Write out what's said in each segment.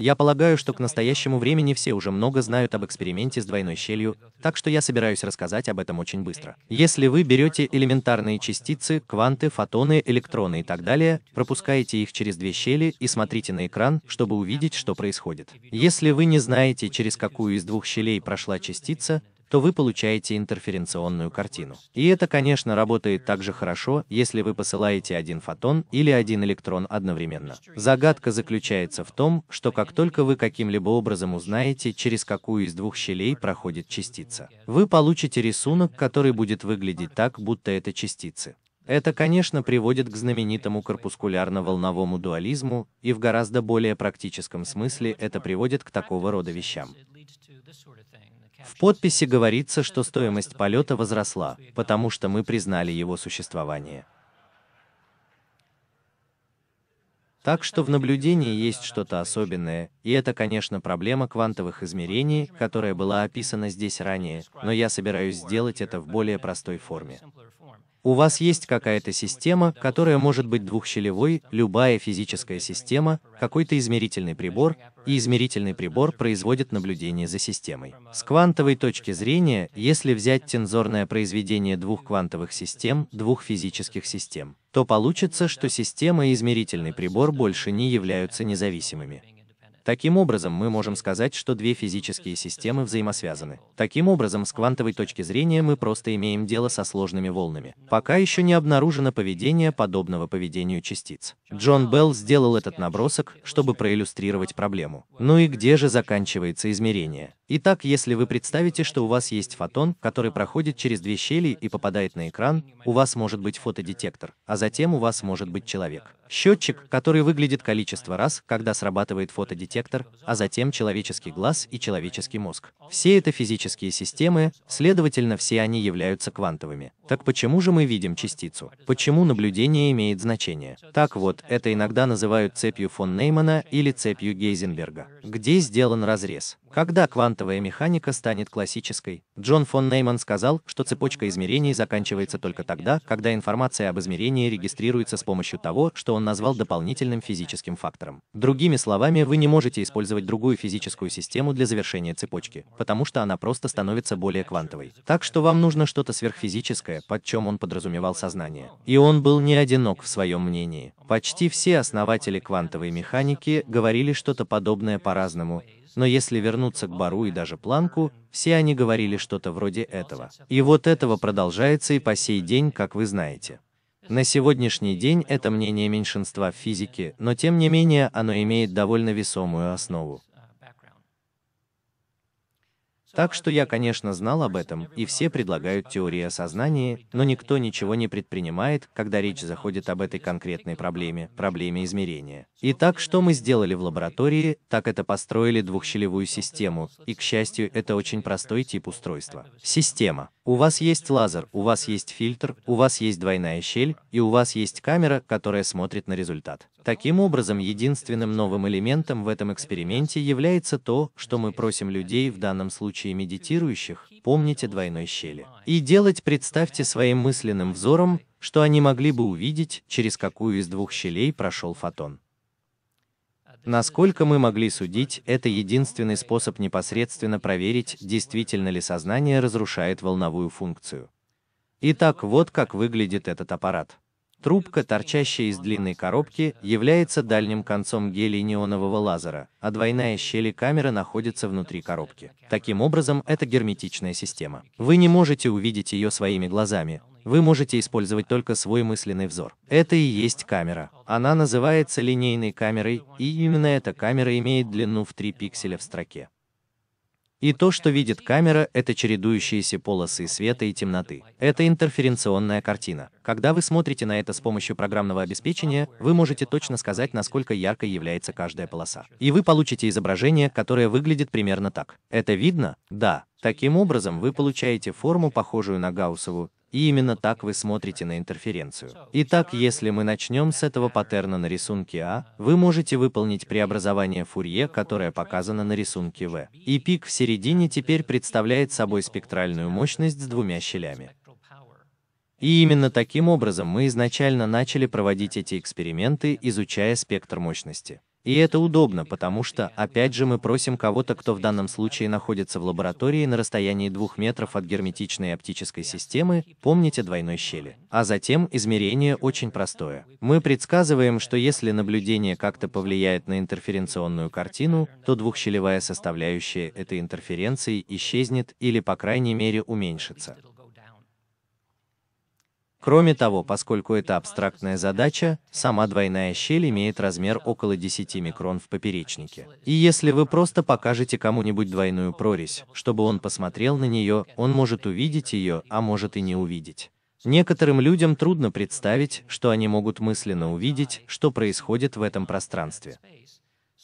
Я полагаю, что к настоящему времени все уже много знают об эксперименте с двойной щелью, так что я собираюсь рассказать об этом очень быстро. Если вы берете элементарные частицы, кванты, фотоны, электроны и так далее, пропускаете их через две щели и смотрите на экран, чтобы увидеть, что происходит. Если вы не знаете, через какую из двух щелей прошла частица, то вы получаете интерференционную картину. И это, конечно, работает так же хорошо, если вы посылаете один фотон или один электрон одновременно. Загадка заключается в том, что как только вы каким-либо образом узнаете, через какую из двух щелей проходит частица, вы получите рисунок, который будет выглядеть так, будто это частицы. Это, конечно, приводит к знаменитому корпускулярно-волновому дуализму, и в гораздо более практическом смысле это приводит к такого рода вещам. В подписи говорится, что стоимость полета возросла, потому что мы признали его существование. Так что в наблюдении есть что-то особенное, и это, конечно, проблема квантовых измерений, которая была описана здесь ранее, но я собираюсь сделать это в более простой форме. У вас есть какая-то система, которая может быть двухщелевой, любая физическая система, какой-то измерительный прибор, и измерительный прибор производит наблюдение за системой. С квантовой точки зрения, если взять тензорное произведение двух квантовых систем, двух физических систем, то получится, что система и измерительный прибор больше не являются независимыми. Таким образом, мы можем сказать, что две физические системы взаимосвязаны. Таким образом, с квантовой точки зрения мы просто имеем дело со сложными волнами. Пока еще не обнаружено поведение подобного поведению частиц. Джон Белл сделал этот набросок, чтобы проиллюстрировать проблему. Ну и где же заканчивается измерение? Итак, если вы представите, что у вас есть фотон, который проходит через две щели и попадает на экран, у вас может быть фотодетектор, а затем у вас может быть человек. Счетчик, который выглядит количество раз, когда срабатывает фотодетектор, а затем человеческий глаз и человеческий мозг. Все это физические системы, следовательно, все они являются квантовыми. Так почему же мы видим частицу? Почему наблюдение имеет значение? Так вот, это иногда называют цепью фон Неймана или цепью Гейзенберга, где сделан разрез. Когда квантовая механика станет классической, Джон фон Нейман сказал, что цепочка измерений заканчивается только тогда, когда информация об измерении регистрируется с помощью того, что он назвал дополнительным физическим фактором. Другими словами, вы не можете использовать другую физическую систему для завершения цепочки, потому что она просто становится более квантовой. Так что вам нужно что-то сверхфизическое, под чем он подразумевал сознание. И он был не одинок в своем мнении. Почти все основатели квантовой механики говорили что-то подобное по-разному, но если вернуться к Бару и даже Планку, все они говорили что-то вроде этого. И вот этого продолжается и по сей день, как вы знаете. На сегодняшний день это мнение меньшинства в физике, но тем не менее оно имеет довольно весомую основу. Так что я, конечно, знал об этом, и все предлагают теории о сознании, но никто ничего не предпринимает, когда речь заходит об этой конкретной проблеме, проблеме измерения. Итак, что мы сделали в лаборатории, так это построили двухщелевую систему, и, к счастью, это очень простой тип устройства. Система. У вас есть лазер, у вас есть фильтр, у вас есть двойная щель, и у вас есть камера, которая смотрит на результат. Таким образом, единственным новым элементом в этом эксперименте является то, что мы просим людей, в данном случае медитирующих, помнить о двойной щели. И делать представьте своим мысленным взором, что они могли бы увидеть, через какую из двух щелей прошел фотон. Насколько мы могли судить, это единственный способ непосредственно проверить, действительно ли сознание разрушает волновую функцию. Итак, вот как выглядит этот аппарат. Трубка, торчащая из длинной коробки, является дальним концом гелий неонового лазера, а двойная щели камеры находится внутри коробки. Таким образом, это герметичная система. Вы не можете увидеть ее своими глазами, вы можете использовать только свой мысленный взор. Это и есть камера. Она называется линейной камерой, и именно эта камера имеет длину в 3 пикселя в строке. И то, что видит камера, это чередующиеся полосы света и темноты. Это интерференционная картина. Когда вы смотрите на это с помощью программного обеспечения, вы можете точно сказать, насколько яркой является каждая полоса. И вы получите изображение, которое выглядит примерно так. Это видно? Да. Таким образом, вы получаете форму, похожую на гауссову, и именно так вы смотрите на интерференцию. Итак, если мы начнем с этого паттерна на рисунке А, вы можете выполнить преобразование Фурье, которое показано на рисунке В. И пик в середине теперь представляет собой спектральную мощность с двумя щелями. И именно таким образом мы изначально начали проводить эти эксперименты, изучая спектр мощности. И это удобно, потому что, опять же, мы просим кого-то, кто в данном случае находится в лаборатории на расстоянии двух метров от герметичной оптической системы, помните двойной щели. А затем измерение очень простое. Мы предсказываем, что если наблюдение как-то повлияет на интерференционную картину, то двухщелевая составляющая этой интерференции исчезнет или, по крайней мере, уменьшится. Кроме того, поскольку это абстрактная задача, сама двойная щель имеет размер около 10 микрон в поперечнике. И если вы просто покажете кому-нибудь двойную прорезь, чтобы он посмотрел на нее, он может увидеть ее, а может и не увидеть. Некоторым людям трудно представить, что они могут мысленно увидеть, что происходит в этом пространстве.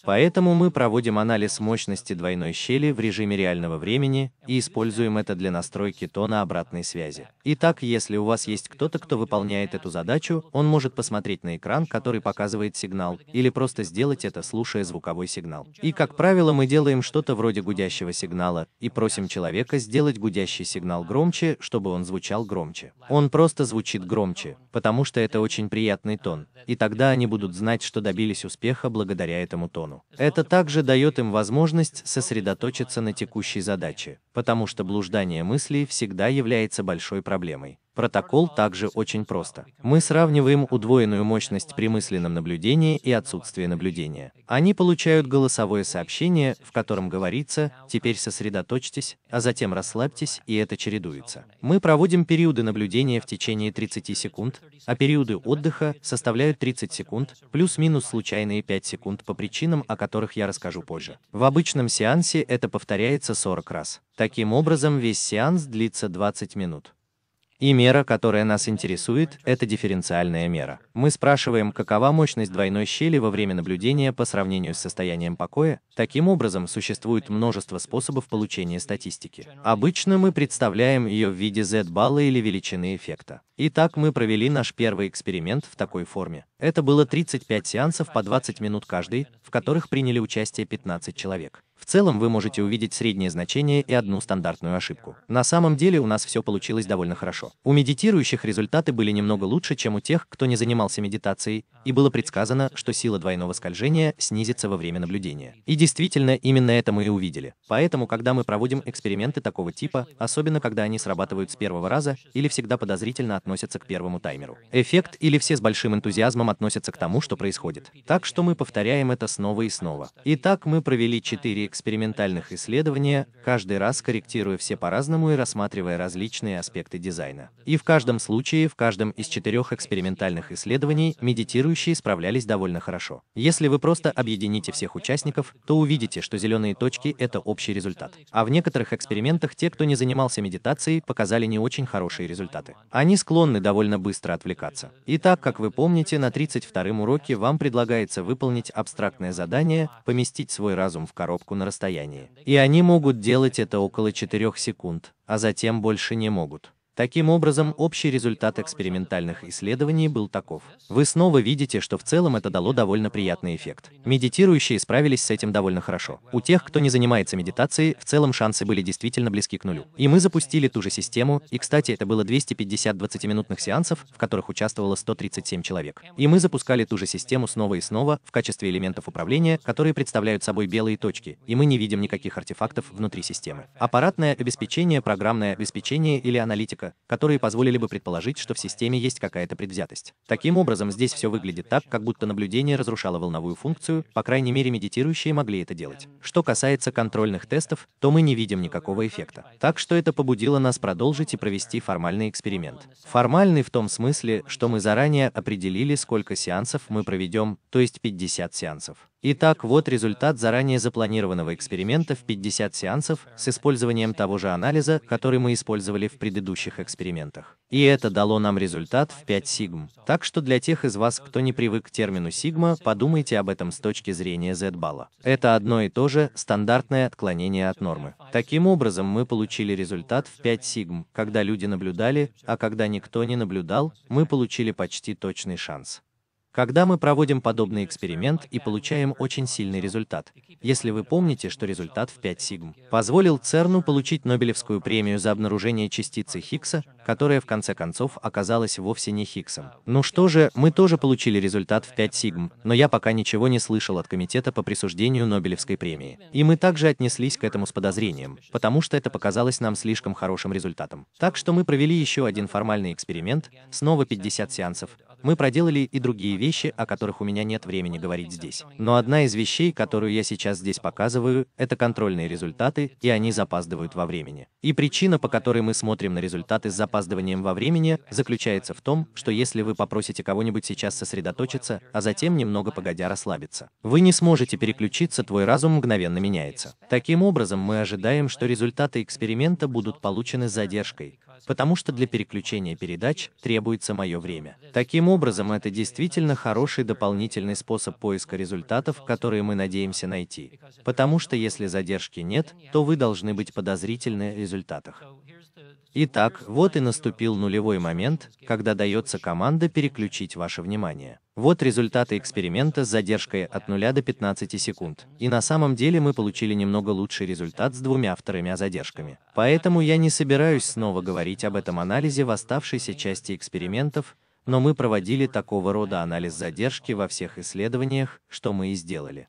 Поэтому мы проводим анализ мощности двойной щели в режиме реального времени и используем это для настройки тона обратной связи. Итак, если у вас есть кто-то, кто выполняет эту задачу, он может посмотреть на экран, который показывает сигнал, или просто сделать это, слушая звуковой сигнал. И, как правило, мы делаем что-то вроде гудящего сигнала и просим человека сделать гудящий сигнал громче, чтобы он звучал громче. Он просто звучит громче, потому что это очень приятный тон, и тогда они будут знать, что добились успеха благодаря этому тону сторону. Это также дает им возможность сосредоточиться на текущей задаче, потому что блуждание мыслей всегда является большой проблемой. Протокол также очень просто. Мы сравниваем удвоенную мощность при мысленном наблюдении и отсутствии наблюдения. Они получают голосовое сообщение, в котором говорится «теперь сосредоточьтесь», а затем расслабьтесь, и это чередуется. Мы проводим периоды наблюдения в течение 30 секунд, а периоды отдыха составляют 30 секунд, плюс-минус случайные 5 секунд по причинам, о которых я расскажу позже. В обычном сеансе это повторяется 40 раз. Таким образом, весь сеанс длится 20 минут. И мера, которая нас интересует, это дифференциальная мера. Мы спрашиваем, какова мощность двойной щели во время наблюдения по сравнению с состоянием покоя. Таким образом, существует множество способов получения статистики. Обычно мы представляем ее в виде z-балла или величины эффекта. Итак, мы провели наш первый эксперимент в такой форме. Это было 35 сеансов по 20 минут каждый, в которых приняли участие 15 человек. В целом вы можете увидеть среднее значение и одну стандартную ошибку. На самом деле у нас все получилось довольно хорошо. У медитирующих результаты были немного лучше, чем у тех, кто не занимался медитацией, и было предсказано, что сила двойного скольжения снизится во время наблюдения. И действительно, именно это мы и увидели. Поэтому, когда мы проводим эксперименты такого типа, особенно когда они срабатывают с первого раза или всегда подозрительно относятся к первому таймеру. Эффект или все с большим энтузиазмом относятся к тому, что происходит. Так что мы повторяем это снова и снова. Итак, мы провели 4 экспериментальных исследований, каждый раз корректируя все по-разному и рассматривая различные аспекты дизайна. И в каждом случае, в каждом из четырех экспериментальных исследований, медитирующие справлялись довольно хорошо. Если вы просто объедините всех участников, то увидите, что зеленые точки – это общий результат. А в некоторых экспериментах те, кто не занимался медитацией, показали не очень хорошие результаты. Они склонны довольно быстро отвлекаться. Итак, как вы помните, на 32-м уроке вам предлагается выполнить абстрактное задание, поместить свой разум в коробку на расстоянии. И они могут делать это около 4 секунд, а затем больше не могут. Таким образом, общий результат экспериментальных исследований был таков. Вы снова видите, что в целом это дало довольно приятный эффект. Медитирующие справились с этим довольно хорошо. У тех, кто не занимается медитацией, в целом шансы были действительно близки к нулю. И мы запустили ту же систему, и, кстати, это было 250 20-минутных сеансов, в которых участвовало 137 человек. И мы запускали ту же систему снова и снова в качестве элементов управления, которые представляют собой белые точки, и мы не видим никаких артефактов внутри системы. Аппаратное обеспечение, программное обеспечение или аналитика человека, которые позволили бы предположить, что в системе есть какая-то предвзятость. Таким образом, здесь все выглядит так, как будто наблюдение разрушало волновую функцию, по крайней мере медитирующие могли это делать. Что касается контрольных тестов, то мы не видим никакого эффекта. Так что это побудило нас продолжить и провести формальный эксперимент. Формальный в том смысле, что мы заранее определили, сколько сеансов мы проведем, то есть 50 сеансов. Итак, вот результат заранее запланированного эксперимента в 50 сеансов с использованием того же анализа, который мы использовали в предыдущих экспериментах. И это дало нам результат в 5 сигм. Так что для тех из вас, кто не привык к термину сигма, подумайте об этом с точки зрения Z-балла. Это одно и то же стандартное отклонение от нормы. Таким образом, мы получили результат в 5 сигм, когда люди наблюдали, а когда никто не наблюдал, мы получили почти точный шанс когда мы проводим подобный эксперимент и получаем очень сильный результат. Если вы помните, что результат в 5 сигм позволил ЦЕРНу получить Нобелевскую премию за обнаружение частицы Хиггса, которая в конце концов оказалась вовсе не Хиггсом. Ну что же, мы тоже получили результат в 5 сигм, но я пока ничего не слышал от комитета по присуждению Нобелевской премии. И мы также отнеслись к этому с подозрением, потому что это показалось нам слишком хорошим результатом. Так что мы провели еще один формальный эксперимент, снова 50 сеансов, мы проделали и другие вещи, о которых у меня нет времени говорить здесь. Но одна из вещей, которую я сейчас здесь показываю, это контрольные результаты, и они запаздывают во времени. И причина, по которой мы смотрим на результаты с запаздыванием во времени, заключается в том, что если вы попросите кого-нибудь сейчас сосредоточиться, а затем немного погодя расслабиться, вы не сможете переключиться, твой разум мгновенно меняется. Таким образом, мы ожидаем, что результаты эксперимента будут получены с задержкой, потому что для переключения передач требуется мое время. Таким образом, это действительно хороший дополнительный способ поиска результатов, которые мы надеемся найти. Потому что если задержки нет, то вы должны быть подозрительны в результатах. Итак, вот и наступил нулевой момент, когда дается команда переключить ваше внимание. Вот результаты эксперимента с задержкой от 0 до 15 секунд. И на самом деле мы получили немного лучший результат с двумя вторыми задержками. Поэтому я не собираюсь снова говорить об этом анализе в оставшейся части экспериментов, но мы проводили такого рода анализ задержки во всех исследованиях, что мы и сделали.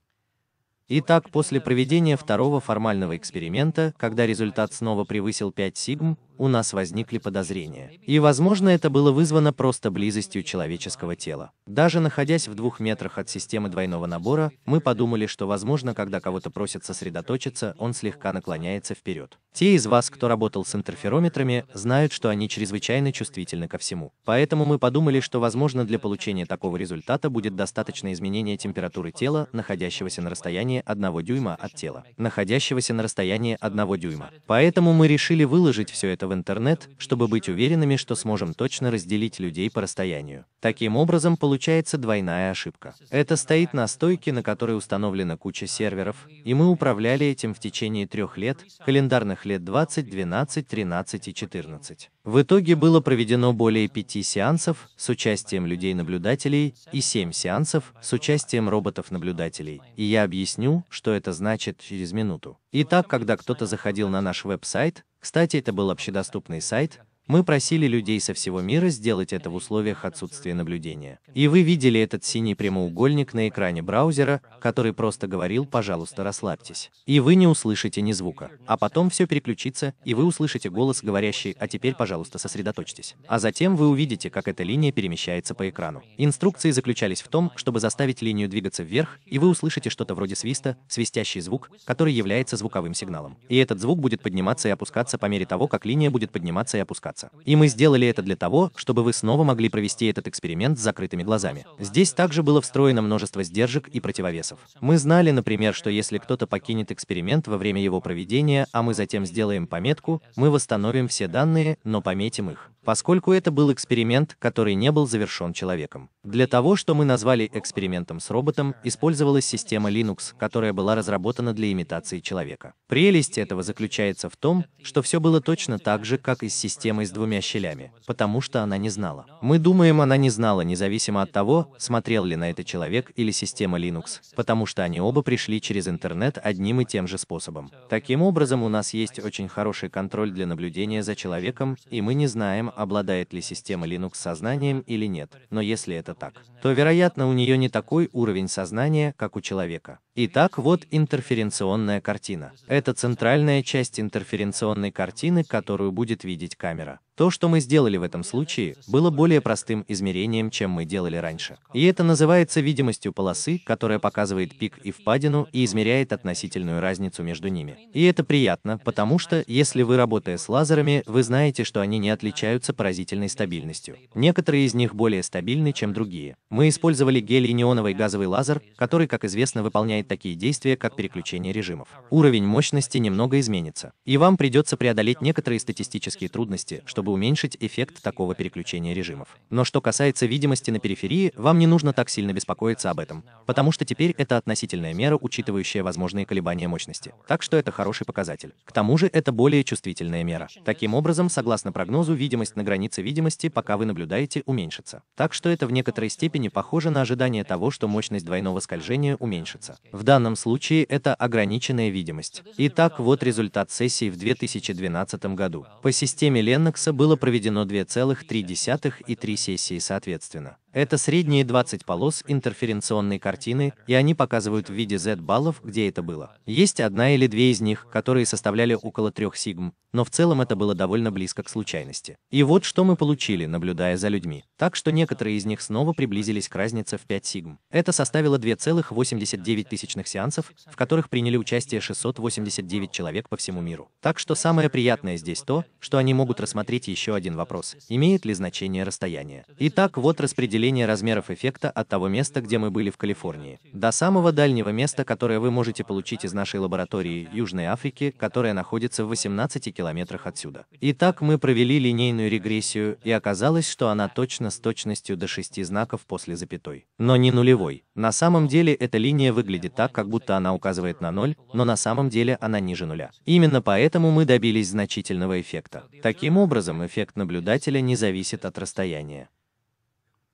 Итак, после проведения второго формального эксперимента, когда результат снова превысил 5 сигм, у нас возникли подозрения. И, возможно, это было вызвано просто близостью человеческого тела. Даже находясь в двух метрах от системы двойного набора, мы подумали, что, возможно, когда кого-то просят сосредоточиться, он слегка наклоняется вперед. Те из вас, кто работал с интерферометрами, знают, что они чрезвычайно чувствительны ко всему. Поэтому мы подумали, что, возможно, для получения такого результата будет достаточно изменения температуры тела, находящегося на расстоянии одного дюйма от тела, находящегося на расстоянии одного дюйма. Поэтому мы решили выложить все это в интернет, чтобы быть уверенными, что сможем точно разделить людей по расстоянию. Таким образом получается двойная ошибка. Это стоит на стойке, на которой установлена куча серверов, и мы управляли этим в течение трех лет, календарных лет 20, 12, 13 и 14. В итоге было проведено более пяти сеансов с участием людей-наблюдателей и семь сеансов с участием роботов-наблюдателей, и я объясню, что это значит через минуту. Итак, когда кто-то заходил на наш веб-сайт, кстати, это был общедоступный сайт, мы просили людей со всего мира сделать это в условиях отсутствия наблюдения. И вы видели этот синий прямоугольник на экране браузера, который просто говорил «пожалуйста, расслабьтесь». И вы не услышите ни звука. А потом все переключится, и вы услышите голос, говорящий «а теперь, пожалуйста, сосредоточьтесь». А затем вы увидите, как эта линия перемещается по экрану. Инструкции заключались в том, чтобы заставить линию двигаться вверх, и вы услышите что-то вроде свиста, свистящий звук, который является звуковым сигналом. И этот звук будет подниматься и опускаться по мере того, как линия будет подниматься и опускаться общаться. И мы сделали это для того, чтобы вы снова могли провести этот эксперимент с закрытыми глазами. Здесь также было встроено множество сдержек и противовесов. Мы знали, например, что если кто-то покинет эксперимент во время его проведения, а мы затем сделаем пометку, мы восстановим все данные, но пометим их поскольку это был эксперимент, который не был завершен человеком. Для того, что мы назвали экспериментом с роботом, использовалась система Linux, которая была разработана для имитации человека. Прелесть этого заключается в том, что все было точно так же, как и с системой с двумя щелями, потому что она не знала. Мы думаем, она не знала, независимо от того, смотрел ли на это человек или система Linux, потому что они оба пришли через интернет одним и тем же способом. Таким образом, у нас есть очень хороший контроль для наблюдения за человеком, и мы не знаем, обладает ли система Linux сознанием или нет. Но если это так, то, вероятно, у нее не такой уровень сознания, как у человека. Итак, вот интерференционная картина. Это центральная часть интерференционной картины, которую будет видеть камера. То, что мы сделали в этом случае, было более простым измерением, чем мы делали раньше. И это называется видимостью полосы, которая показывает пик и впадину и измеряет относительную разницу между ними. И это приятно, потому что, если вы работая с лазерами, вы знаете, что они не отличаются поразительной стабильностью. Некоторые из них более стабильны, чем другие. Мы использовали гелий-неоновый газовый лазер, который, как известно, выполняет такие действия, как переключение режимов. Уровень мощности немного изменится, и вам придется преодолеть некоторые статистические трудности, чтобы чтобы уменьшить эффект такого переключения режимов. Но что касается видимости на периферии, вам не нужно так сильно беспокоиться об этом, потому что теперь это относительная мера, учитывающая возможные колебания мощности. Так что это хороший показатель. К тому же это более чувствительная мера. Таким образом, согласно прогнозу, видимость на границе видимости, пока вы наблюдаете, уменьшится. Так что это в некоторой степени похоже на ожидание того, что мощность двойного скольжения уменьшится. В данном случае это ограниченная видимость. Итак, вот результат сессии в 2012 году. По системе Леннокса было проведено 2,3 и 3 сессии соответственно. Это средние 20 полос интерференционной картины, и они показывают в виде Z-баллов, где это было. Есть одна или две из них, которые составляли около трех сигм, но в целом это было довольно близко к случайности. И вот что мы получили, наблюдая за людьми. Так что некоторые из них снова приблизились к разнице в 5 сигм. Это составило 2,89 сеансов, в которых приняли участие 689 человек по всему миру. Так что самое приятное здесь то, что они могут рассмотреть еще один вопрос. Имеет ли значение расстояние? Итак, вот распределение определение размеров эффекта от того места, где мы были в Калифорнии, до самого дальнего места, которое вы можете получить из нашей лаборатории Южной Африки, которая находится в 18 километрах отсюда. Итак, мы провели линейную регрессию, и оказалось, что она точно с точностью до 6 знаков после запятой. Но не нулевой. На самом деле эта линия выглядит так, как будто она указывает на ноль, но на самом деле она ниже нуля. Именно поэтому мы добились значительного эффекта. Таким образом, эффект наблюдателя не зависит от расстояния.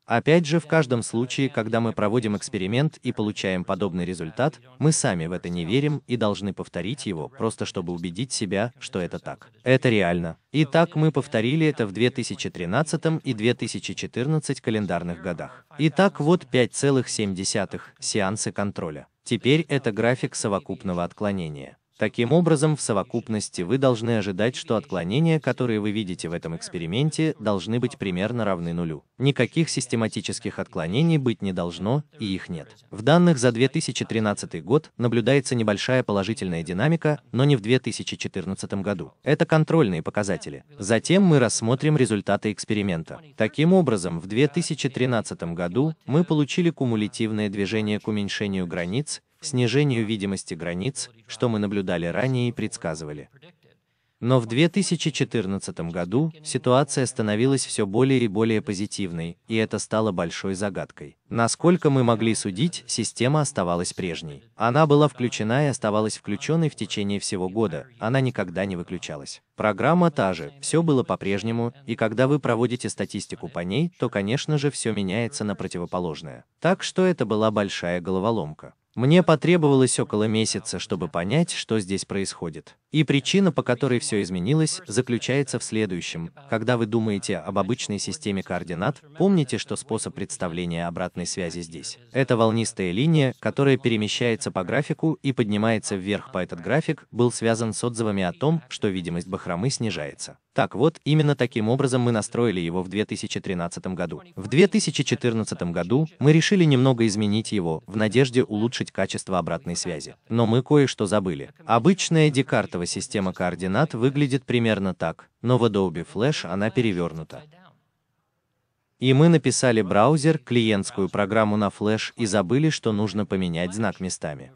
Опять же, в каждом случае, когда мы проводим эксперимент и получаем подобный результат, мы сами в это не верим и должны повторить его, просто чтобы убедить себя, что это так. Это реально. Итак, мы повторили это в 2013 и 2014 календарных годах. Итак, вот 5,7 сеансы контроля. Теперь это график совокупного отклонения. Таким образом, в совокупности вы должны ожидать, что отклонения, которые вы видите в этом эксперименте, должны быть примерно равны нулю. Никаких систематических отклонений быть не должно, и их нет. В данных за 2013 год наблюдается небольшая положительная динамика, но не в 2014 году. Это контрольные показатели. Затем мы рассмотрим результаты эксперимента. Таким образом, в 2013 году мы получили кумулятивное движение к уменьшению границ, снижению видимости границ, что мы наблюдали ранее и предсказывали. Но в 2014 году ситуация становилась все более и более позитивной, и это стало большой загадкой. Насколько мы могли судить, система оставалась прежней. Она была включена и оставалась включенной в течение всего года, она никогда не выключалась. Программа та же, все было по-прежнему, и когда вы проводите статистику по ней, то, конечно же, все меняется на противоположное. Так что это была большая головоломка. Мне потребовалось около месяца, чтобы понять, что здесь происходит. И причина, по которой все изменилось, заключается в следующем. Когда вы думаете об обычной системе координат, помните, что способ представления обратной связи здесь. Это волнистая линия, которая перемещается по графику и поднимается вверх по этот график, был связан с отзывами о том, что видимость бахромы снижается. Так вот, именно таким образом мы настроили его в 2013 году. В 2014 году мы решили немного изменить его, в надежде улучшить качество обратной связи. Но мы кое-что забыли. Обычная декартова система координат выглядит примерно так, но в Adobe Flash она перевернута. И мы написали браузер, клиентскую программу на Flash и забыли, что нужно поменять знак местами.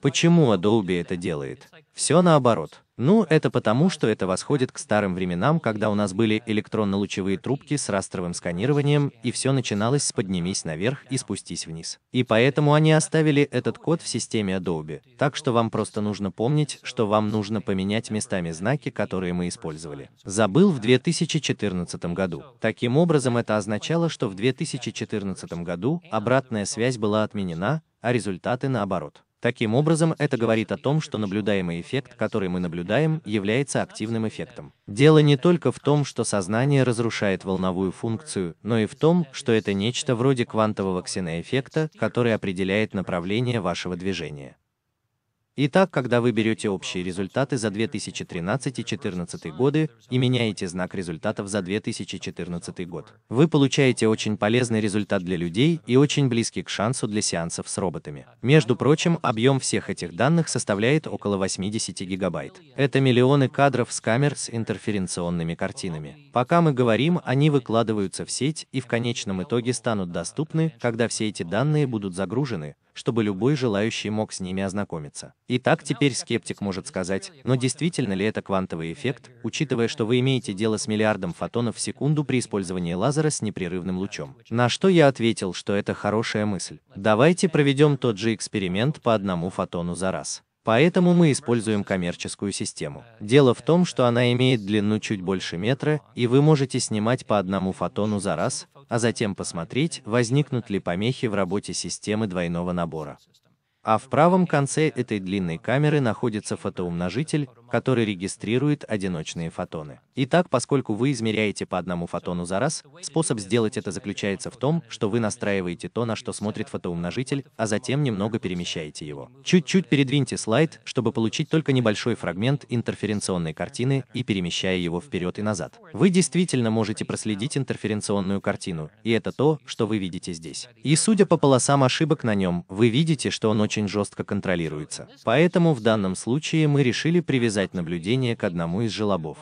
Почему Adobe это делает? Все наоборот. Ну, это потому, что это восходит к старым временам, когда у нас были электронно-лучевые трубки с растровым сканированием, и все начиналось с «поднимись наверх» и «спустись вниз». И поэтому они оставили этот код в системе Adobe. Так что вам просто нужно помнить, что вам нужно поменять местами знаки, которые мы использовали. Забыл в 2014 году. Таким образом, это означало, что в 2014 году обратная связь была отменена, а результаты наоборот. Таким образом, это говорит о том, что наблюдаемый эффект, который мы наблюдаем, является активным эффектом. Дело не только в том, что сознание разрушает волновую функцию, но и в том, что это нечто вроде квантового ксеноэффекта, который определяет направление вашего движения. Итак, когда вы берете общие результаты за 2013 и 2014 годы и меняете знак результатов за 2014 год, вы получаете очень полезный результат для людей и очень близкий к шансу для сеансов с роботами. Между прочим, объем всех этих данных составляет около 80 гигабайт. Это миллионы кадров с камер с интерференционными картинами. Пока мы говорим, они выкладываются в сеть и в конечном итоге станут доступны, когда все эти данные будут загружены, чтобы любой желающий мог с ними ознакомиться. Итак, теперь скептик может сказать, но действительно ли это квантовый эффект, учитывая, что вы имеете дело с миллиардом фотонов в секунду при использовании лазера с непрерывным лучом? На что я ответил, что это хорошая мысль. Давайте проведем тот же эксперимент по одному фотону за раз. Поэтому мы используем коммерческую систему. Дело в том, что она имеет длину чуть больше метра, и вы можете снимать по одному фотону за раз, а затем посмотреть, возникнут ли помехи в работе системы двойного набора. А в правом конце этой длинной камеры находится фотоумножитель, который регистрирует одиночные фотоны. Итак, поскольку вы измеряете по одному фотону за раз, способ сделать это заключается в том, что вы настраиваете то, на что смотрит фотоумножитель, а затем немного перемещаете его. Чуть-чуть передвиньте слайд, чтобы получить только небольшой фрагмент интерференционной картины и перемещая его вперед и назад. Вы действительно можете проследить интерференционную картину, и это то, что вы видите здесь. И судя по полосам ошибок на нем, вы видите, что он очень жестко контролируется. Поэтому в данном случае мы решили привязать приобретать наблюдение к одному из желобов.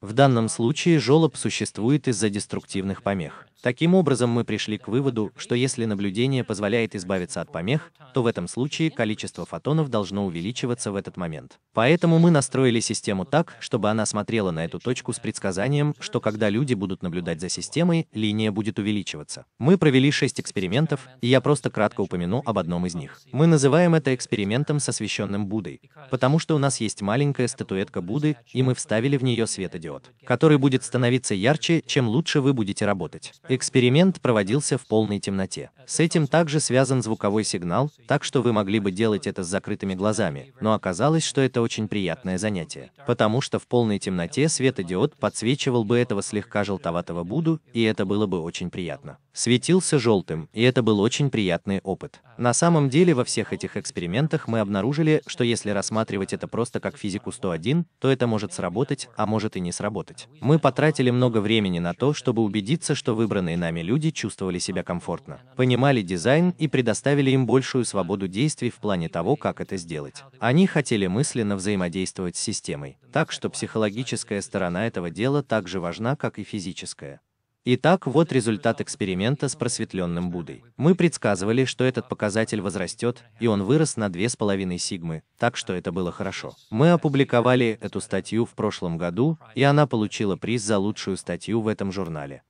В данном случае желоб существует из-за деструктивных помех. Таким образом, мы пришли к выводу, что если наблюдение позволяет избавиться от помех, то в этом случае количество фотонов должно увеличиваться в этот момент. Поэтому мы настроили систему так, чтобы она смотрела на эту точку с предсказанием, что когда люди будут наблюдать за системой, линия будет увеличиваться. Мы провели шесть экспериментов, и я просто кратко упомяну об одном из них. Мы называем это экспериментом с освещенным Буддой, потому что у нас есть маленькая статуэтка Будды, и мы вставили в нее светодиод, который будет становиться ярче, чем лучше вы будете работать. Эксперимент проводился в полной темноте. С этим также связан звуковой сигнал, так что вы могли бы делать это с закрытыми глазами, но оказалось, что это очень приятное занятие, потому что в полной темноте светодиод подсвечивал бы этого слегка желтоватого буду, и это было бы очень приятно светился желтым, и это был очень приятный опыт. На самом деле во всех этих экспериментах мы обнаружили, что если рассматривать это просто как физику 101, то это может сработать, а может и не сработать. Мы потратили много времени на то, чтобы убедиться, что выбранные нами люди чувствовали себя комфортно, понимали дизайн и предоставили им большую свободу действий в плане того, как это сделать. Они хотели мысленно взаимодействовать с системой, так что психологическая сторона этого дела также важна, как и физическая. Итак, вот результат эксперимента с просветленным Буддой. Мы предсказывали, что этот показатель возрастет, и он вырос на 2,5 сигмы, так что это было хорошо. Мы опубликовали эту статью в прошлом году, и она получила приз за лучшую статью в этом журнале.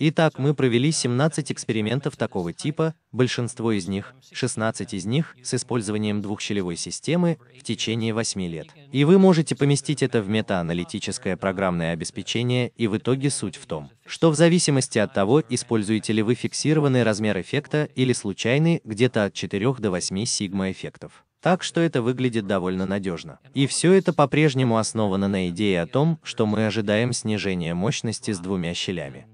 Итак, мы провели 17 экспериментов такого типа, большинство из них, 16 из них, с использованием двухщелевой системы в течение 8 лет. И вы можете поместить это в метааналитическое программное обеспечение, и в итоге суть в том, что в зависимости от того, используете ли вы фиксированный размер эффекта или случайный, где-то от 4 до 8 сигма эффектов. Так что это выглядит довольно надежно. И все это по-прежнему основано на идее о том, что мы ожидаем снижения мощности с двумя щелями.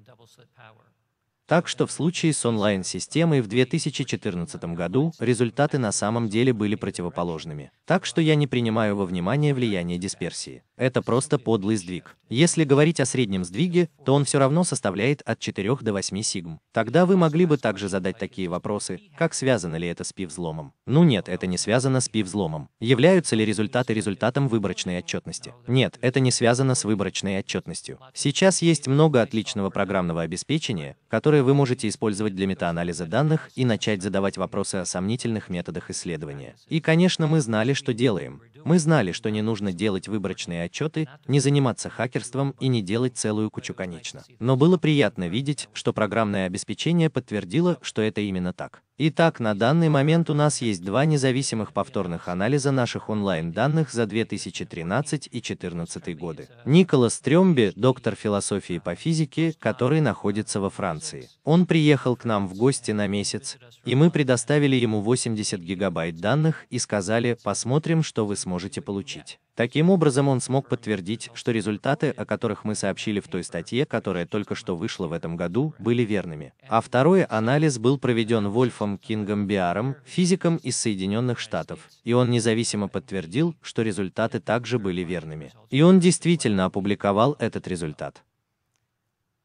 Так что в случае с онлайн-системой в 2014 году результаты на самом деле были противоположными. Так что я не принимаю во внимание влияние дисперсии. Это просто подлый сдвиг. Если говорить о среднем сдвиге, то он все равно составляет от 4 до 8 сигм. Тогда вы могли бы также задать такие вопросы, как связано ли это с пи-взломом? Ну нет, это не связано с пи-взломом. Являются ли результаты результатом выборочной отчетности? Нет, это не связано с выборочной отчетностью. Сейчас есть много отличного программного обеспечения, которое вы можете использовать для метаанализа данных и начать задавать вопросы о сомнительных методах исследования. И, конечно, мы знали, что делаем. Мы знали, что не нужно делать выборочные отчеты, не заниматься хакерством и не делать целую кучу конечно. Но было приятно видеть, что программное обеспечение подтвердило, что это именно так. Итак, на данный момент у нас есть два независимых повторных анализа наших онлайн-данных за 2013 и 2014 годы. Николас Трёмби, доктор философии по физике, который находится во Франции. Он приехал к нам в гости на месяц, и мы предоставили ему 80 гигабайт данных и сказали, посмотрим, что вы сможете получить. Таким образом, он смог подтвердить, что результаты, о которых мы сообщили в той статье, которая только что вышла в этом году, были верными. А второй анализ был проведен Вольфом Кингом Биаром, физиком из Соединенных Штатов, и он независимо подтвердил, что результаты также были верными. И он действительно опубликовал этот результат.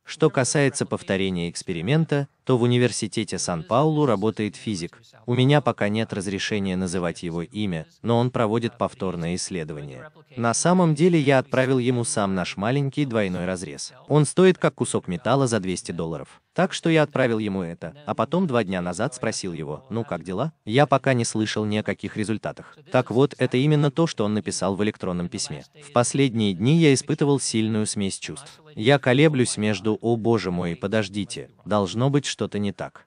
Что касается повторения эксперимента, то в университете Сан-Паулу работает физик. У меня пока нет разрешения называть его имя, но он проводит повторное исследование. На самом деле я отправил ему сам наш маленький двойной разрез. Он стоит как кусок металла за 200 долларов. Так что я отправил ему это, а потом два дня назад спросил его, ну как дела? Я пока не слышал ни о каких результатах. Так вот, это именно то, что он написал в электронном письме. В последние дни я испытывал сильную смесь чувств. Я колеблюсь между «О боже мой, подождите, должно быть что-то не так».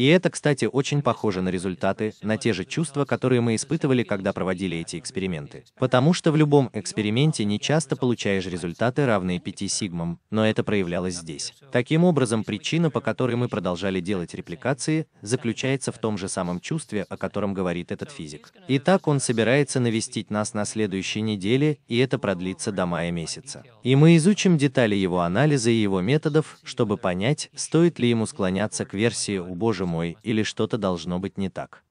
И это, кстати, очень похоже на результаты, на те же чувства, которые мы испытывали, когда проводили эти эксперименты. Потому что в любом эксперименте не часто получаешь результаты, равные 5 сигмам, но это проявлялось здесь. Таким образом, причина, по которой мы продолжали делать репликации, заключается в том же самом чувстве, о котором говорит этот физик. Итак, он собирается навестить нас на следующей неделе, и это продлится до мая месяца. И мы изучим детали его анализа и его методов, чтобы понять, стоит ли ему склоняться к версии «О боже домой или что-то должно быть не так.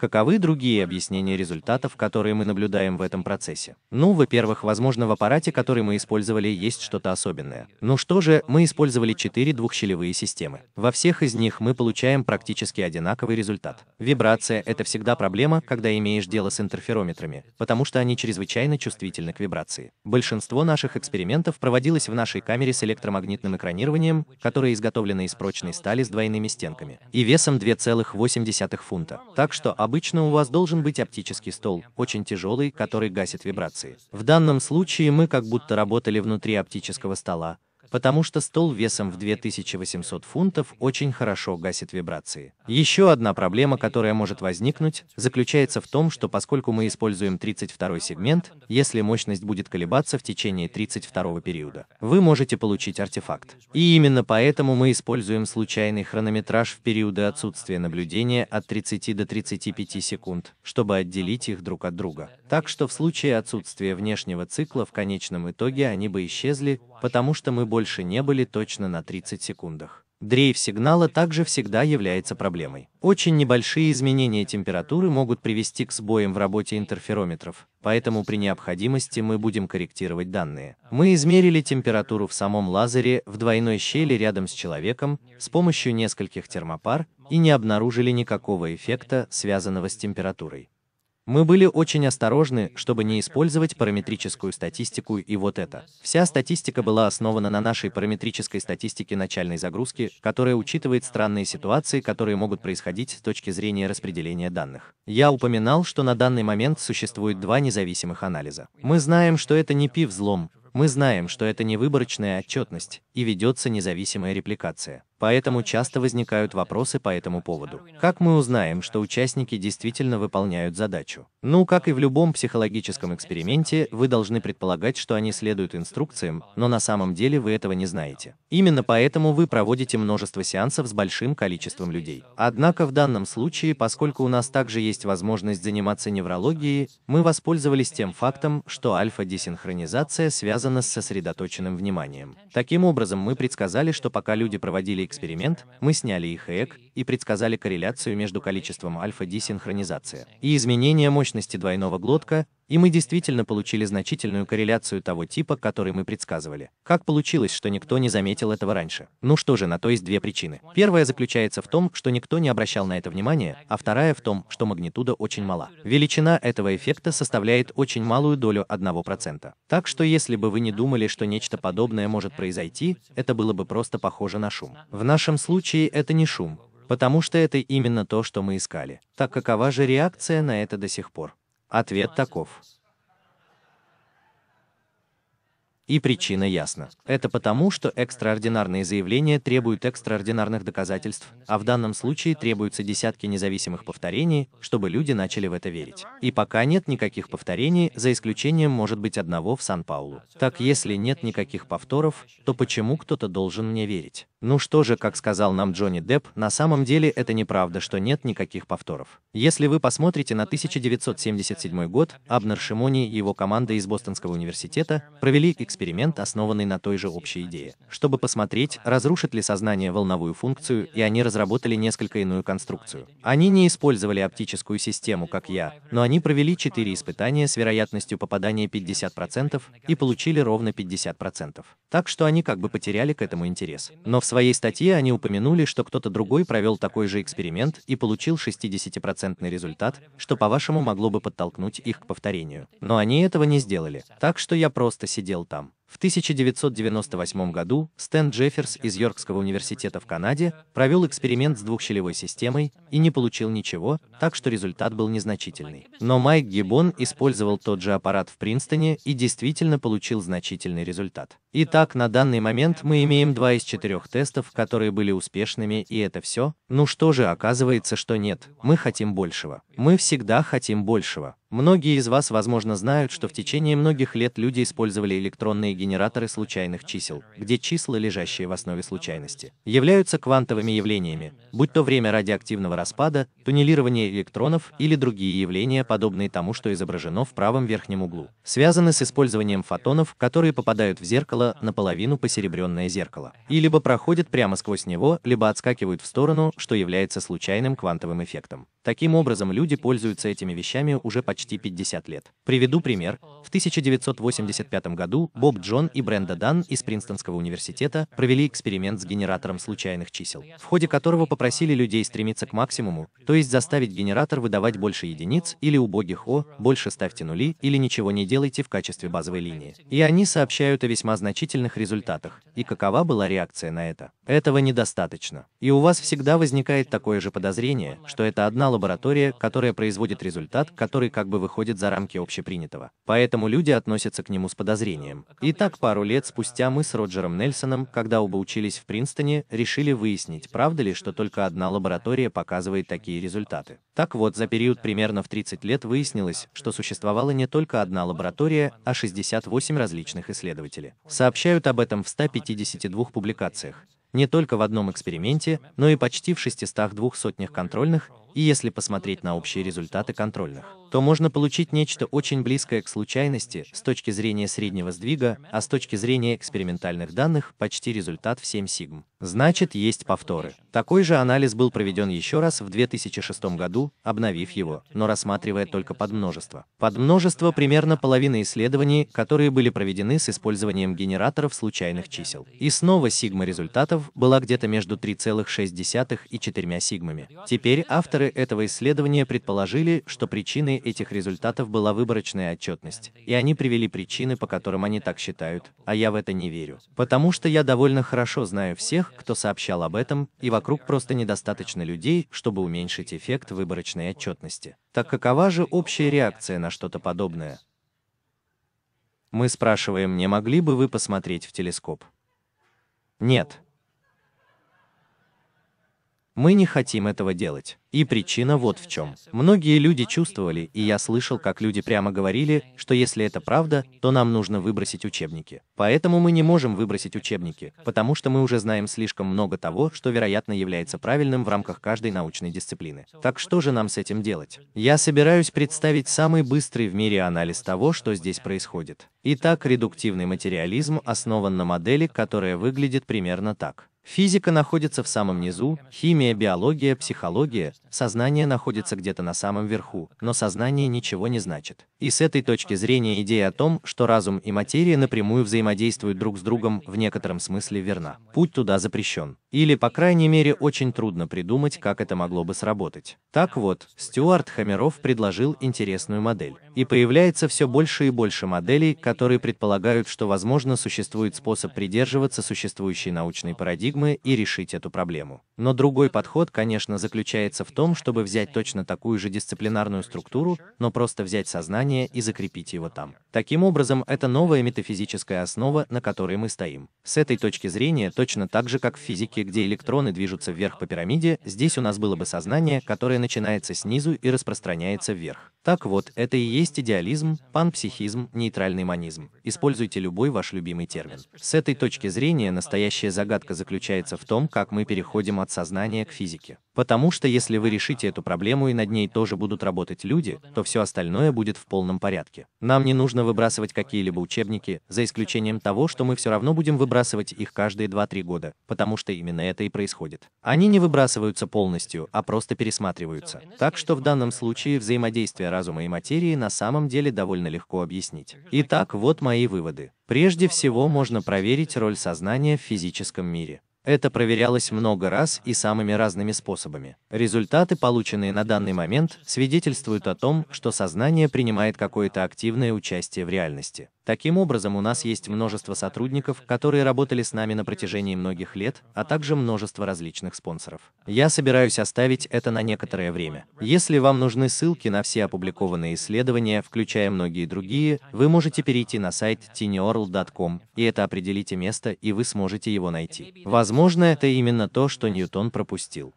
Каковы другие объяснения результатов, которые мы наблюдаем в этом процессе? Ну, во-первых, возможно, в аппарате, который мы использовали, есть что-то особенное. Ну что же, мы использовали четыре двухщелевые системы. Во всех из них мы получаем практически одинаковый результат. Вибрация – это всегда проблема, когда имеешь дело с интерферометрами, потому что они чрезвычайно чувствительны к вибрации. Большинство наших экспериментов проводилось в нашей камере с электромагнитным экранированием, которая изготовлена из прочной стали с двойными стенками и весом 2,8 фунта. Так что об Обычно у вас должен быть оптический стол, очень тяжелый, который гасит вибрации. В данном случае мы как будто работали внутри оптического стола, потому что стол весом в 2800 фунтов очень хорошо гасит вибрации. Еще одна проблема, которая может возникнуть, заключается в том, что поскольку мы используем 32 й сегмент, если мощность будет колебаться в течение 32 го периода, вы можете получить артефакт. И именно поэтому мы используем случайный хронометраж в периоды отсутствия наблюдения от 30 до 35 секунд, чтобы отделить их друг от друга. Так что в случае отсутствия внешнего цикла в конечном итоге они бы исчезли, потому что мы больше не были точно на 30 секундах. Дрейф сигнала также всегда является проблемой. Очень небольшие изменения температуры могут привести к сбоям в работе интерферометров, поэтому при необходимости мы будем корректировать данные. Мы измерили температуру в самом лазере в двойной щели рядом с человеком с помощью нескольких термопар и не обнаружили никакого эффекта, связанного с температурой. Мы были очень осторожны, чтобы не использовать параметрическую статистику и вот это. Вся статистика была основана на нашей параметрической статистике начальной загрузки, которая учитывает странные ситуации, которые могут происходить с точки зрения распределения данных. Я упоминал, что на данный момент существует два независимых анализа. Мы знаем, что это не пи-взлом, мы знаем, что это не выборочная отчетность, и ведется независимая репликация. Поэтому часто возникают вопросы по этому поводу. Как мы узнаем, что участники действительно выполняют задачу? Ну, как и в любом психологическом эксперименте, вы должны предполагать, что они следуют инструкциям, но на самом деле вы этого не знаете. Именно поэтому вы проводите множество сеансов с большим количеством людей. Однако в данном случае, поскольку у нас также есть возможность заниматься неврологией, мы воспользовались тем фактом, что альфа-десинхронизация связана с сосредоточенным вниманием. Таким образом, мы предсказали, что пока люди проводили эксперимент, мы сняли их ЭЭК и предсказали корреляцию между количеством альфа-десинхронизации и изменением мощности двойного глотка, и мы действительно получили значительную корреляцию того типа, который мы предсказывали. Как получилось, что никто не заметил этого раньше? Ну что же, на то есть две причины. Первая заключается в том, что никто не обращал на это внимания, а вторая в том, что магнитуда очень мала. Величина этого эффекта составляет очень малую долю 1%. Так что если бы вы не думали, что нечто подобное может произойти, это было бы просто похоже на шум. В нашем случае это не шум, Потому что это именно то, что мы искали. Так какова же реакция на это до сих пор? Ответ таков. И причина ясна. Это потому, что экстраординарные заявления требуют экстраординарных доказательств, а в данном случае требуются десятки независимых повторений, чтобы люди начали в это верить. И пока нет никаких повторений, за исключением может быть одного в Сан-Паулу. Так если нет никаких повторов, то почему кто-то должен мне верить? Ну что же, как сказал нам Джонни Депп, на самом деле это неправда, что нет никаких повторов. Если вы посмотрите на 1977 год, Абнер Шимони и его команда из Бостонского университета провели эксперимент, основанный на той же общей идее. Чтобы посмотреть, разрушит ли сознание волновую функцию, и они разработали несколько иную конструкцию. Они не использовали оптическую систему, как я, но они провели 4 испытания с вероятностью попадания 50% и получили ровно 50%. Так что они как бы потеряли к этому интерес. Но в своей статье они упомянули, что кто-то другой провел такой же эксперимент и получил 60% результат, что, по-вашему, могло бы подтолкнуть их к повторению. Но они этого не сделали, так что я просто сидел там. В 1998 году Стэн Джефферс из Йоркского университета в Канаде провел эксперимент с двухщелевой системой и не получил ничего, так что результат был незначительный. Но Майк Гиббон использовал тот же аппарат в Принстоне и действительно получил значительный результат. Итак, на данный момент мы имеем два из четырех тестов, которые были успешными, и это все. Ну что же, оказывается, что нет, мы хотим большего. Мы всегда хотим большего. Многие из вас, возможно, знают, что в течение многих лет люди использовали электронные генераторы случайных чисел, где числа, лежащие в основе случайности, являются квантовыми явлениями, будь то время радиоактивного распада, туннелирование электронов или другие явления, подобные тому, что изображено в правом верхнем углу, связаны с использованием фотонов, которые попадают в зеркало, наполовину посеребренное зеркало, и либо проходят прямо сквозь него, либо отскакивают в сторону, что является случайным квантовым эффектом. Таким образом, люди пользуются этими вещами уже почти 50 лет. Приведу пример. В 1985 году Боб Джон и Бренда Дан из Принстонского университета провели эксперимент с генератором случайных чисел, в ходе которого попросили людей стремиться к максимуму, то есть заставить генератор выдавать больше единиц или убогих О, больше ставьте нули или ничего не делайте в качестве базовой линии. И они сообщают о весьма значительных результатах, и какова была реакция на это. Этого недостаточно. И у вас всегда возникает такое же подозрение, что это одна лаборатория, которая производит результат, который как бы выходит за рамки общепринятого. Поэтому люди относятся к нему с подозрением. Итак, пару лет спустя мы с Роджером Нельсоном, когда оба учились в Принстоне, решили выяснить, правда ли, что только одна лаборатория показывает такие результаты. Так вот, за период примерно в 30 лет выяснилось, что существовала не только одна лаборатория, а 68 различных исследователей. Сообщают об этом в 152 публикациях не только в одном эксперименте, но и почти в 602 сотнях контрольных и если посмотреть на общие результаты контрольных, то можно получить нечто очень близкое к случайности с точки зрения среднего сдвига, а с точки зрения экспериментальных данных почти результат в 7 сигм. Значит, есть повторы. Такой же анализ был проведен еще раз в 2006 году, обновив его, но рассматривая только подмножество. Подмножество примерно половины исследований, которые были проведены с использованием генераторов случайных чисел. И снова сигма результатов была где-то между 3,6 и 4 сигмами. Теперь автор Авторы этого исследования предположили, что причиной этих результатов была выборочная отчетность, и они привели причины, по которым они так считают, а я в это не верю. Потому что я довольно хорошо знаю всех, кто сообщал об этом, и вокруг просто недостаточно людей, чтобы уменьшить эффект выборочной отчетности. Так какова же общая реакция на что-то подобное? Мы спрашиваем, не могли бы вы посмотреть в телескоп? Нет, мы не хотим этого делать. И причина вот в чем. Многие люди чувствовали, и я слышал, как люди прямо говорили, что если это правда, то нам нужно выбросить учебники. Поэтому мы не можем выбросить учебники, потому что мы уже знаем слишком много того, что, вероятно, является правильным в рамках каждой научной дисциплины. Так что же нам с этим делать? Я собираюсь представить самый быстрый в мире анализ того, что здесь происходит. Итак, редуктивный материализм основан на модели, которая выглядит примерно так. Физика находится в самом низу, химия, биология, психология, сознание находится где-то на самом верху, но сознание ничего не значит. И с этой точки зрения идея о том, что разум и материя напрямую взаимодействуют друг с другом, в некотором смысле верна. Путь туда запрещен. Или, по крайней мере, очень трудно придумать, как это могло бы сработать. Так вот, Стюарт Хамеров предложил интересную модель. И появляется все больше и больше моделей, которые предполагают, что, возможно, существует способ придерживаться существующей научной парадигмы, алгоритмы и решить эту проблему. Но другой подход, конечно, заключается в том, чтобы взять точно такую же дисциплинарную структуру, но просто взять сознание и закрепить его там. Таким образом, это новая метафизическая основа, на которой мы стоим. С этой точки зрения, точно так же, как в физике, где электроны движутся вверх по пирамиде, здесь у нас было бы сознание, которое начинается снизу и распространяется вверх. Так вот, это и есть идеализм, панпсихизм, нейтральный манизм. Используйте любой ваш любимый термин. С этой точки зрения настоящая загадка заключается заключается в том, как мы переходим от сознания к физике. Потому что если вы решите эту проблему и над ней тоже будут работать люди, то все остальное будет в полном порядке. Нам не нужно выбрасывать какие-либо учебники, за исключением того, что мы все равно будем выбрасывать их каждые 2-3 года, потому что именно это и происходит. Они не выбрасываются полностью, а просто пересматриваются. Так что в данном случае взаимодействие разума и материи на самом деле довольно легко объяснить. Итак, вот мои выводы. Прежде всего можно проверить роль сознания в физическом мире. Это проверялось много раз и самыми разными способами. Результаты, полученные на данный момент, свидетельствуют о том, что сознание принимает какое-то активное участие в реальности. Таким образом, у нас есть множество сотрудников, которые работали с нами на протяжении многих лет, а также множество различных спонсоров. Я собираюсь оставить это на некоторое время. Если вам нужны ссылки на все опубликованные исследования, включая многие другие, вы можете перейти на сайт tinyurl.com, и это определите место, и вы сможете его найти. Возможно, это именно то, что Ньютон пропустил.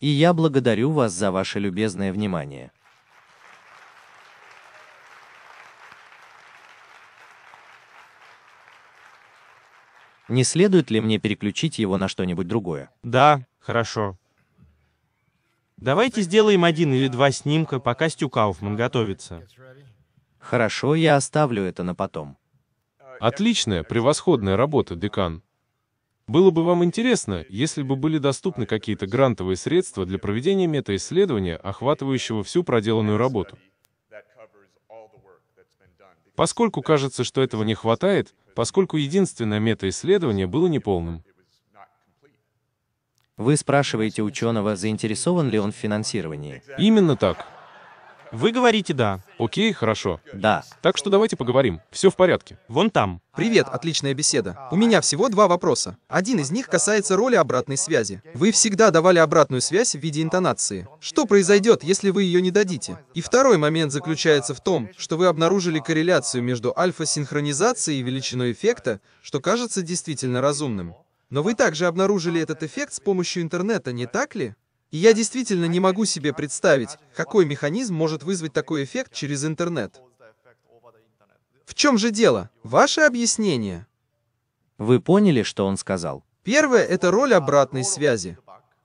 И я благодарю вас за ваше любезное внимание. Не следует ли мне переключить его на что-нибудь другое? Да, хорошо. Давайте сделаем один или два снимка, пока Стю Кауфман готовится. Хорошо, я оставлю это на потом. Отличная, превосходная работа, декан. Было бы вам интересно, если бы были доступны какие-то грантовые средства для проведения мета-исследования, охватывающего всю проделанную работу. Поскольку кажется, что этого не хватает, поскольку единственное метаисследование было неполным. Вы спрашиваете ученого, заинтересован ли он в финансировании. Именно так. Вы говорите «да». Окей, хорошо. Да. Так что давайте поговорим. Все в порядке. Вон там. Привет, отличная беседа. У меня всего два вопроса. Один из них касается роли обратной связи. Вы всегда давали обратную связь в виде интонации. Что произойдет, если вы ее не дадите? И второй момент заключается в том, что вы обнаружили корреляцию между альфа-синхронизацией и величиной эффекта, что кажется действительно разумным. Но вы также обнаружили этот эффект с помощью интернета, не так ли? И я действительно не могу себе представить, какой механизм может вызвать такой эффект через интернет. В чем же дело? Ваше объяснение. Вы поняли, что он сказал? Первое — это роль обратной связи.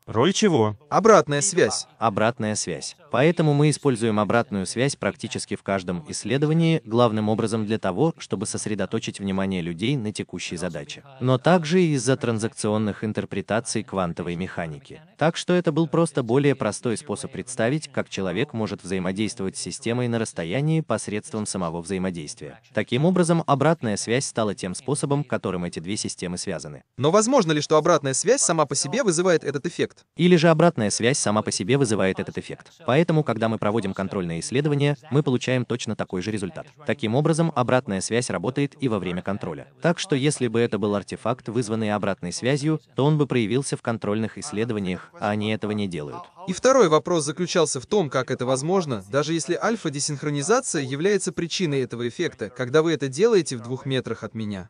Роль чего? Обратная связь. Обратная связь. Поэтому мы используем обратную связь практически в каждом исследовании, главным образом для того, чтобы сосредоточить внимание людей на текущей задаче. Но также и из-за транзакционных интерпретаций квантовой механики. Так что это был просто более простой способ представить, как человек может взаимодействовать с системой на расстоянии посредством самого взаимодействия. Таким образом, обратная связь стала тем способом, которым эти две системы связаны. Но возможно ли, что обратная связь сама по себе вызывает этот эффект? эффект. Или же обратная связь сама по себе вызывает этот эффект. Поэтому, когда мы проводим контрольные исследования, мы получаем точно такой же результат. Таким образом, обратная связь работает и во время контроля. Так что если бы это был артефакт, вызванный обратной связью, то он бы проявился в контрольных исследованиях, а они этого не делают. И второй вопрос заключался в том, как это возможно, даже если альфа-десинхронизация является причиной этого эффекта, когда вы это делаете в двух метрах от меня.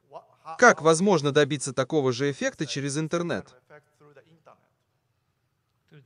Как возможно добиться такого же эффекта через интернет?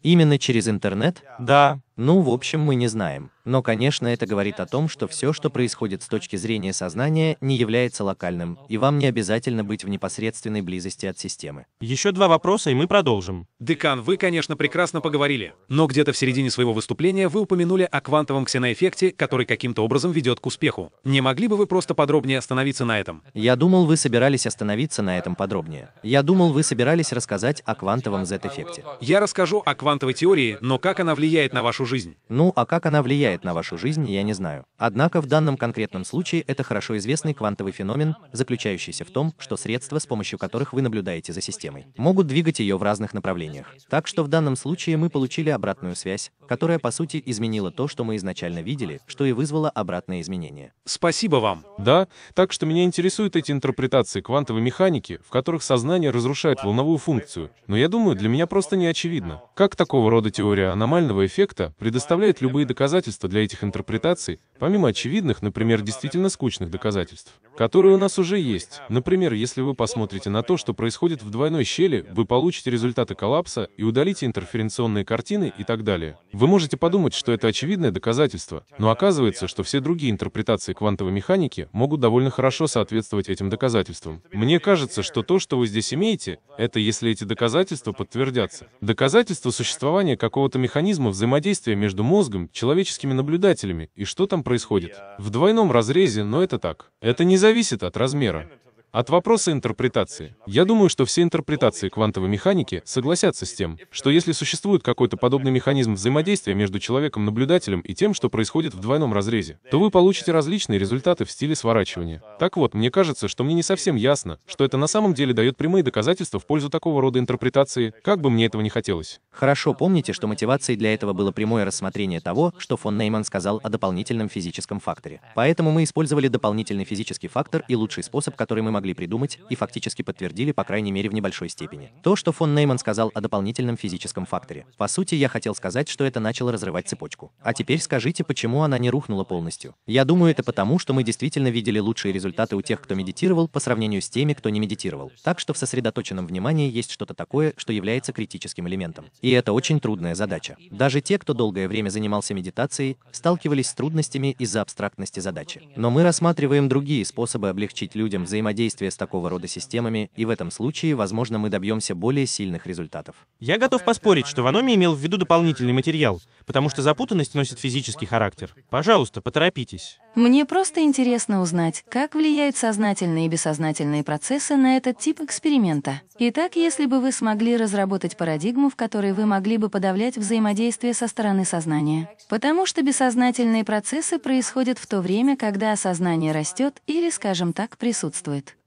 Именно через интернет? Да. Ну, в общем, мы не знаем. Но, конечно, это говорит о том, что все, что происходит с точки зрения сознания, не является локальным, и вам не обязательно быть в непосредственной близости от системы. Еще два вопроса, и мы продолжим. Декан, вы, конечно, прекрасно поговорили, но где-то в середине своего выступления вы упомянули о квантовом ксеноэффекте, который каким-то образом ведет к успеху. Не могли бы вы просто подробнее остановиться на этом? Я думал, вы собирались остановиться на этом подробнее. Я думал, вы собирались рассказать о квантовом Z-эффекте. Я расскажу о квантовой теории, но как она влияет на вашу жизнь? Ну, а как она влияет влияет на вашу жизнь, я не знаю. Однако в данном конкретном случае это хорошо известный квантовый феномен, заключающийся в том, что средства, с помощью которых вы наблюдаете за системой, могут двигать ее в разных направлениях. Так что в данном случае мы получили обратную связь, которая по сути изменила то, что мы изначально видели, что и вызвало обратное изменение. Спасибо вам. Да, так что меня интересуют эти интерпретации квантовой механики, в которых сознание разрушает волновую функцию, но я думаю, для меня просто не очевидно, как такого рода теория аномального эффекта предоставляет любые доказательства пространство для этих интерпретаций, помимо очевидных, например, действительно скучных доказательств, которые у нас уже есть. Например, если вы посмотрите на то, что происходит в двойной щели, вы получите результаты коллапса и удалите интерференционные картины и так далее. Вы можете подумать, что это очевидное доказательство, но оказывается, что все другие интерпретации квантовой механики могут довольно хорошо соответствовать этим доказательствам. Мне кажется, что то, что вы здесь имеете, это если эти доказательства подтвердятся. Доказательство существования какого-то механизма взаимодействия между мозгом, человеческими наблюдателями, и что там происходит. В двойном разрезе, но это так. Это не зависит от размера. От вопроса интерпретации. Я думаю, что все интерпретации квантовой механики согласятся с тем, что если существует какой-то подобный механизм взаимодействия между человеком-наблюдателем и тем, что происходит в двойном разрезе, то вы получите различные результаты в стиле сворачивания. Так вот, мне кажется, что мне не совсем ясно, что это на самом деле дает прямые доказательства в пользу такого рода интерпретации, как бы мне этого не хотелось. Хорошо, помните, что мотивацией для этого было прямое рассмотрение того, что фон Нейман сказал о дополнительном физическом факторе. Поэтому мы использовали дополнительный физический фактор и лучший способ, который мы могли придумать и фактически подтвердили, по крайней мере, в небольшой степени. То, что фон Нейман сказал о дополнительном физическом факторе. По сути, я хотел сказать, что это начало разрывать цепочку. А теперь скажите, почему она не рухнула полностью? Я думаю, это потому, что мы действительно видели лучшие результаты у тех, кто медитировал, по сравнению с теми, кто не медитировал. Так что в сосредоточенном внимании есть что-то такое, что является критическим элементом. И это очень трудная задача. Даже те, кто долгое время занимался медитацией, сталкивались с трудностями из-за абстрактности задачи. Но мы рассматриваем другие способы облегчить людям взаимодействие взаимодействия с такого рода системами, и в этом случае, возможно, мы добьемся более сильных результатов. Я готов поспорить, что Ваноми имел в виду дополнительный материал, потому что запутанность носит физический характер. Пожалуйста, поторопитесь. Мне просто интересно узнать, как влияют сознательные и бессознательные процессы на этот тип эксперимента. Итак, если бы вы смогли разработать парадигму, в которой вы могли бы подавлять взаимодействие со стороны сознания. Потому что бессознательные процессы происходят в то время, когда сознание растет или, скажем так, присутствует.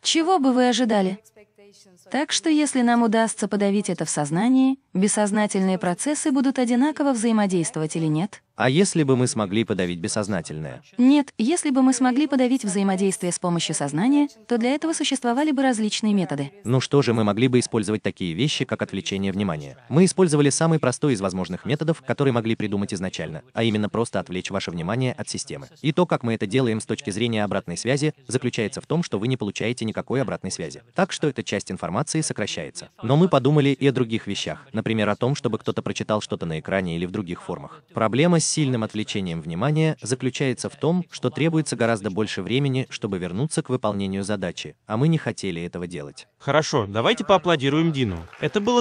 Чего бы вы ожидали? Так что если нам удастся подавить это в сознании, бессознательные процессы будут одинаково взаимодействовать или нет? А если бы мы смогли подавить бессознательное? Нет, если бы мы смогли подавить взаимодействие с помощью сознания, то для этого существовали бы различные методы. Ну что же, мы могли бы использовать такие вещи, как отвлечение внимания. Мы использовали самый простой из возможных методов, который могли придумать изначально, а именно просто отвлечь ваше внимание от системы. И то, как мы это делаем с точки зрения обратной связи, заключается в том, что вы не получаете никакой обратной связи. Так что эта часть информации сокращается. Но мы подумали и о других вещах, например, о том, чтобы кто-то прочитал что-то на экране или в других формах. Проблема с сильным отвлечением внимания заключается в том, что требуется гораздо больше времени, чтобы вернуться к выполнению задачи, а мы не хотели этого делать. Хорошо, давайте поаплодируем Дину. Это было